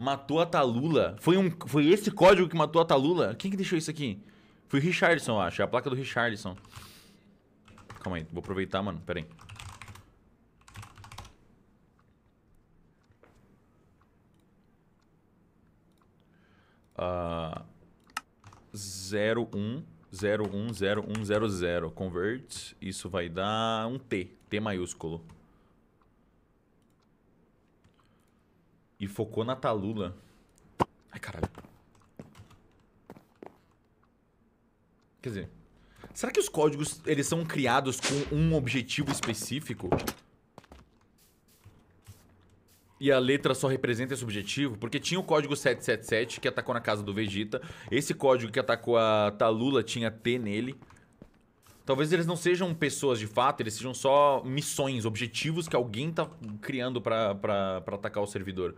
matou a Talula. Foi, um, foi esse código que matou a Talula? Quem que deixou isso aqui? Foi o Richardson, eu acho. É a placa do Richardson. Calma aí, vou aproveitar, mano. Pera aí. Uh, convert, isso vai dar um T, T maiúsculo. e focou na Talula. Ai, caralho. Quer dizer, será que os códigos eles são criados com um objetivo específico? E a letra só representa esse objetivo? Porque tinha o código 777 que atacou na casa do Vegeta. Esse código que atacou a Talula tinha T nele. Talvez eles não sejam pessoas de fato, eles sejam só missões, objetivos que alguém tá criando para atacar o servidor.